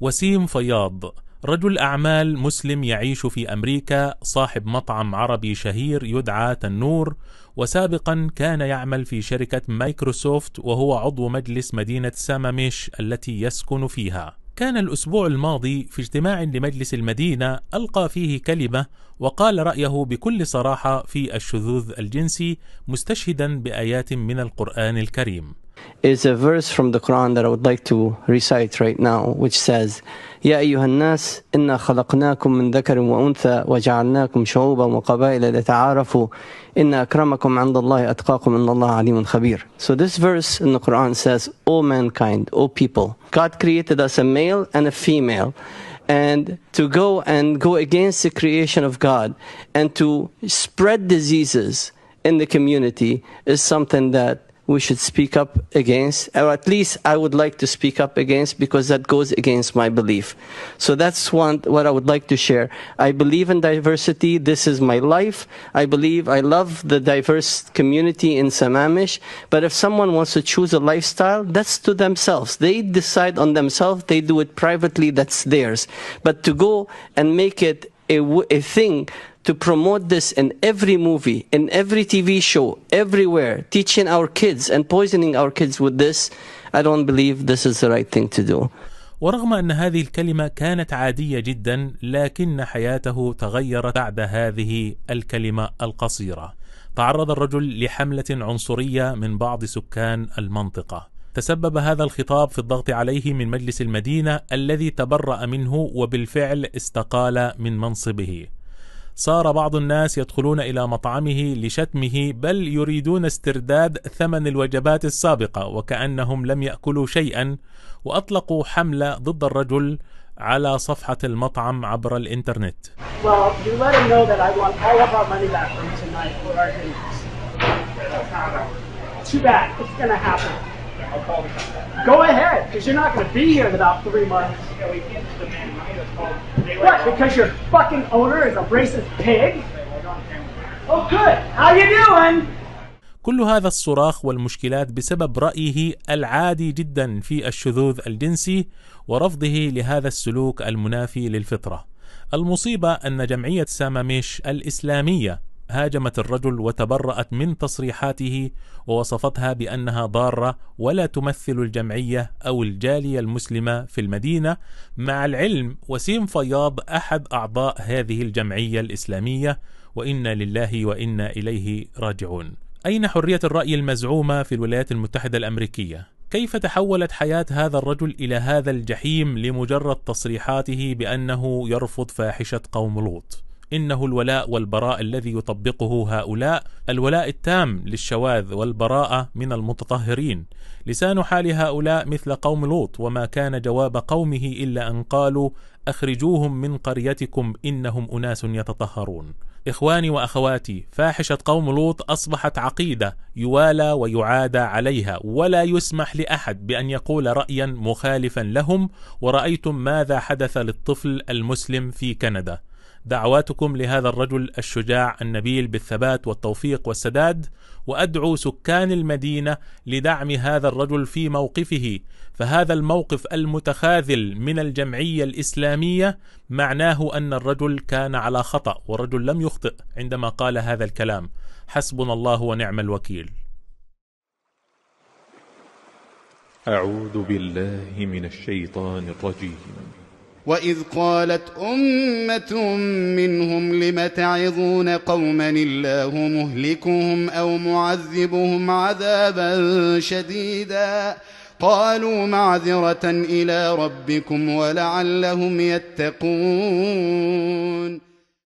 وسيم فياض رجل أعمال مسلم يعيش في أمريكا صاحب مطعم عربي شهير يدعى تنور وسابقا كان يعمل في شركة مايكروسوفت وهو عضو مجلس مدينة ساماميش التي يسكن فيها كان الأسبوع الماضي في اجتماع لمجلس المدينة ألقى فيه كلمة وقال رأيه بكل صراحة في الشذوذ الجنسي مستشهدا بآيات من القرآن الكريم is a verse from the Quran that I would like to recite right now, which says, يا أيها الناس إنا خلقناكم من ذكر وأنثى وجعلناكم شعوبا وقبائل لتعارفوا إن أكرمكم عند الله أتقاكم إن الله عليم خبير. So this verse in the Quran says, O mankind, O people, God created us a male and a female. and to go and go against the creation of God and to spread diseases in the community is something that we should speak up against, or at least I would like to speak up against because that goes against my belief. So that's one, what I would like to share. I believe in diversity. This is my life. I believe I love the diverse community in Sammamish. But if someone wants to choose a lifestyle, that's to themselves. They decide on themselves. They do it privately. That's theirs. But to go and make it a, a thing to promote this in every movie, in every TV show, everywhere, teaching our kids and poisoning our kids with this, I don't believe this is the right thing to do. ورغم أن هذه الكلمة كانت عادية جدا لكن حياته تغيرت بعد هذه الكلمة القصيرة تعرض الرجل لحملة عنصرية من بعض سكان المنطقة تسبب هذا الخطاب في الضغط عليه من مجلس المدينة الذي تبرأ منه وبالفعل استقال من منصبه صار بعض الناس يدخلون إلى مطعمه لشتمه بل يريدون استرداد ثمن الوجبات السابقة وكأنهم لم يأكلوا شيئا وأطلقوا حملة ضد الرجل على صفحة المطعم عبر الإنترنت too bad. It's happen. Go ahead, because you're not going to be here in about three months. Yeah, we can't demand money. That's called What? Because your fucking owner is a racist pig? Oh good. How you doing? كل هذا الصراخ والمشكلات بسبب رأيه العادي جدا في الشذوذ الجنسي ورفضه لهذا السلوك المنافي للفطرة. المصيبة أن جمعية ساماميش الإسلامية هاجمت الرجل وتبرأت من تصريحاته ووصفتها بأنها ضارة ولا تمثل الجمعية أو الجالية المسلمة في المدينة مع العلم وسيم فياض أحد أعضاء هذه الجمعية الإسلامية وإنا لله وإنا إليه راجعون أين حرية الرأي المزعومة في الولايات المتحدة الأمريكية؟ كيف تحولت حياة هذا الرجل إلى هذا الجحيم لمجرد تصريحاته بأنه يرفض فاحشة قوم لوط؟ إنه الولاء والبراء الذي يطبقه هؤلاء الولاء التام للشواذ والبراءة من المتطهرين لسان حال هؤلاء مثل قوم لوط وما كان جواب قومه إلا أن قالوا أخرجوهم من قريتكم إنهم أناس يتطهرون إخواني وأخواتي فاحشة قوم لوط أصبحت عقيدة يوالى ويعادى عليها ولا يسمح لأحد بأن يقول رأيا مخالفا لهم ورأيتم ماذا حدث للطفل المسلم في كندا دعواتكم لهذا الرجل الشجاع النبيل بالثبات والتوفيق والسداد وادعو سكان المدينه لدعم هذا الرجل في موقفه فهذا الموقف المتخاذل من الجمعيه الاسلاميه معناه ان الرجل كان على خطا والرجل لم يخطئ عندما قال هذا الكلام حسبنا الله ونعم الوكيل اعوذ بالله من الشيطان الرجيم واذ قالت امه منهم لم تعظون قوما الله مهلكهم او معذبهم عذابا شديدا قالوا معذره الى ربكم ولعلهم يتقون